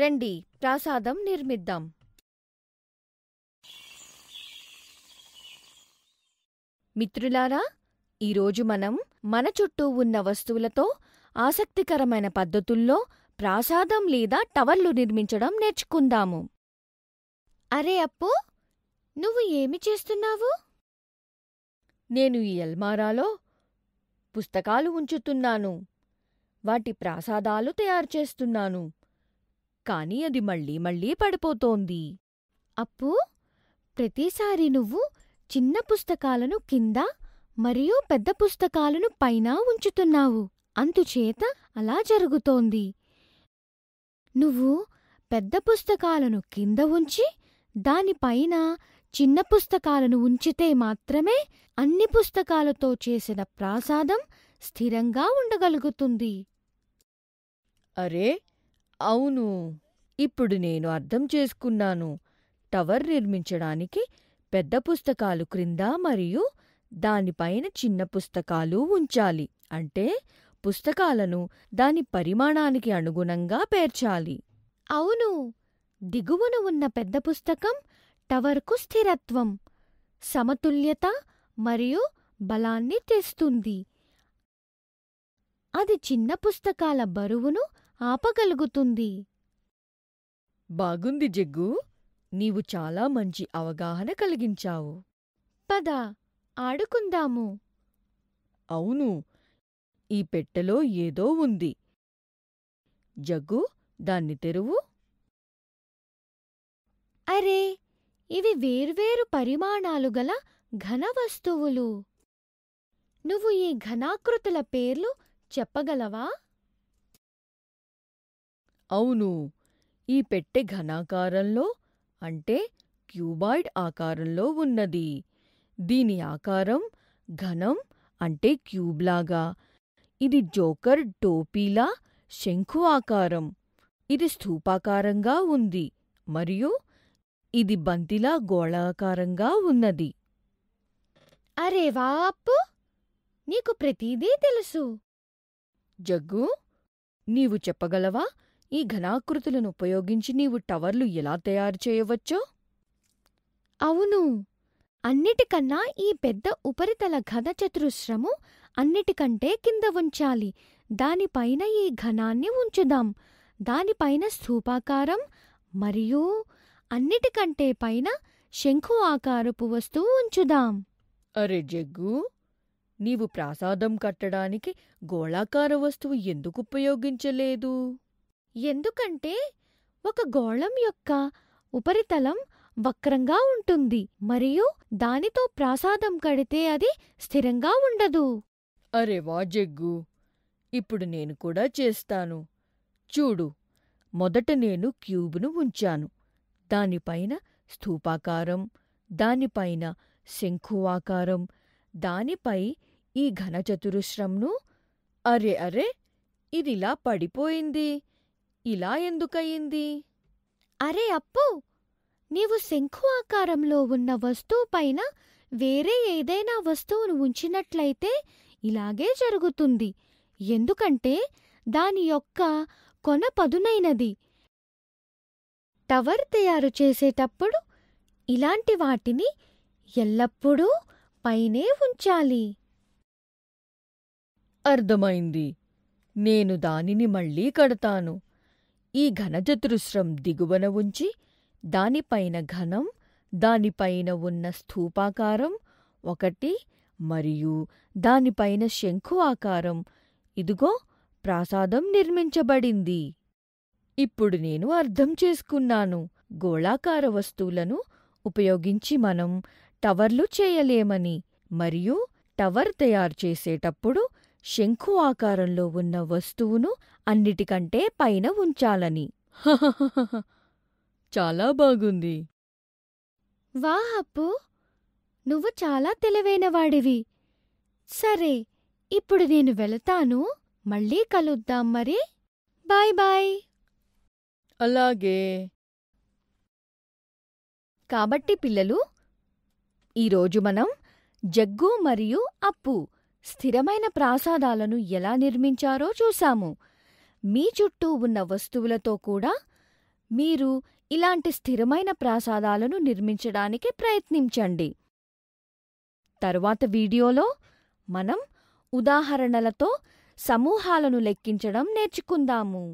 రండి ప్రాసాదం నిర్మిద్దాం మిత్రులారా ఈరోజు మనం మన చుట్టూ ఉన్న వస్తువులతో ఆసక్తికరమైన పద్ధతుల్లో ప్రాసాదం లేదా టవర్లు నిర్మించడం నేర్చుకుందాము అరే అప్పు నువ్వు ఏమి చేస్తున్నావు నేను ఈ అల్మారాలో పుస్తకాలు ఉంచుతున్నాను వాటి ప్రాసాదాలు తయారు చేస్తున్నాను కానీ అది మళ్ళీ మళ్ళీ పడిపోతోంది అప్పు ప్రతిసారి నువ్వు చిన్న పుస్తకాలను కింద మరియు పెద్ద పుస్తకాలను పైన ఉంచుతున్నావు అందుచేత అలా జరుగుతోంది నువ్వు పెద్ద పుస్తకాలను కింద ఉంచి దానిపైన చిన్న పుస్తకాలను ఉంచితే మాత్రమే అన్ని పుస్తకాలతో చేసిన ప్రాసాదం స్థిరంగా ఉండగలుగుతుంది అరే అవును, ఇప్పుడు నేను అర్థం చేసుకున్నాను. టవర్ నిర్మించడానికి పెద్ద పుస్తకాలు క్రింద మరియు దానిపైన చిన్న పుస్తకాలు ఉంచాలి, అంటే పుస్తకాలను దాని పరిమాణానికి అనుగుణంగా పేర్చాలి. అవును, దిగువన ఉన్న పెద్ద పుస్తకం టవర్కు స్థిరత్వం, సమతుల్యత మరియు బలాన్ని తెస్తుంది. అది చిన్న పుస్తకాల బరువును ఆపగలుగుతుంది బాగుంది జగ్గు నీవు చాలా మంచి అవగాహన కలిగించావు పద ఆడుకుందాము అవును ఈ పెట్టెలో ఏదో ఉంది జగ్గు దాన్ని తెరువు అరే ఇవి వేర్వేరు పరిమాణాలు గల ఘన వస్తువులు నువ్వు ఈ ఘనాకృతుల పేర్లు చెప్పగలవా అవును, ఈ పెట్టె ఘనాకారంలో అంటే క్యూబాయిడ్ ఆకారంలో ఉన్నది. దీని ఆకారం ఘనం అంటే క్యూబ్లాగా ఇది జోకర్ టోపీలా శంఖు ఆకారం. ఇది స్థూపాకారంగా ఉంది మరియు ఇది బంతిలా గోళాకారంగా ఉన్నది. అరేవా వాపు నీకు ప్రతీదీ తెలుసు. జగ్గూ, నీవు చెప్పగలవా ఈ ఘనాకృతులను ఉపయోగించి నీవు టవర్లు ఎలా తయారు చేయవచ్చో అవును అన్నిటికన్నా ఈ పెద్ద ఉపరితల ఘన అన్నిటికంటే కింద ఉంచాలి దానిపైన ఈ ఘనాన్ని ఉంచుదాం దానిపైన స్థూపాకారం మరియు అన్నిటికంటే పైన శంఖు ఆకారపు వస్తువు ఉంచుదాం అరే జగ్గు నీవు ప్రాసాదం కట్టడానికి గోళాకార వస్తువు ఎందుకు ఉపయోగించలేదు ఎందుకంటే ఒక గోళం యొక్క ఉపరితలం వక్రంగా ఉంటుంది మరియు దానితో ప్రాసాదం కడితే అది స్థిరంగా ఉండదు అరే వా జగ్గు ఇప్పుడు నేను కూడా చేస్తాను చూడు మొదట నేను క్యూబ్ను ఉంచాను దానిపైన స్థూపాకారం దానిపైన శంఖువాకారం దానిపై ఈ ఘనచతురస్రంను అరే అరే ఇదిలా పడిపోయింది ఇలా ఎందుకయింది అరే అప్పు నీవు శంఖు ఆకారంలో ఉన్న వస్తువుపైన వేరే ఏదైనా వస్తువును ఉంచినట్లయితే ఇలాగే జరుగుతుంది ఎందుకంటే దాని యొక్క కొన పదునైనది టవర్ తయారు చేసేటప్పుడు ఇలాంటి వాటిని ఎల్లప్పుడూ పైనే ఉంచాలి అర్థమైంది నేను దానిని మళ్ళీ కడతాను ఈ ఘనచతురస్రం దిగువన ఉంచి దానిపైన ఘనం దానిపైన ఉన్న స్థూపాకారం ఒకటి మరియు దానిపైన శంఖు ఆకారం ఇదిగో ప్రాసాదం నిర్మించబడింది ఇప్పుడు నేను అర్థం చేసుకున్నాను గోళాకార వస్తువులను ఉపయోగించి మనం టవర్లు చేయలేమని మరియు టవర్ తయారు చేసేటప్పుడు శంఖు ఆకారంలో ఉన్న వస్తువును అన్నిటికంటే పైన ఉంచాలని చాలా బాగుంది వాహప్పు అప్పు నువ్వు చాలా తెలివైనవాడివి సరే ఇప్పుడు నేను వెళతాను మళ్ళీ కలుద్దాం మరి బాయ్ బాయ్ అలాగే కాబట్టి పిల్లలు ఈరోజు మనం జగ్గు మరియు అప్పు స్థిరమైన ప్రాసాదాలను ఎలా నిర్మించారో చూశాము మీ చుట్టూ ఉన్న వస్తువులతో కూడా మీరు ఇలాంటి స్థిరమైన ప్రాసాదాలను నిర్మించడానికి ప్రయత్నించండి తరువాత వీడియోలో మనం ఉదాహరణలతో సమూహాలను లెక్కించడం నేర్చుకుందాము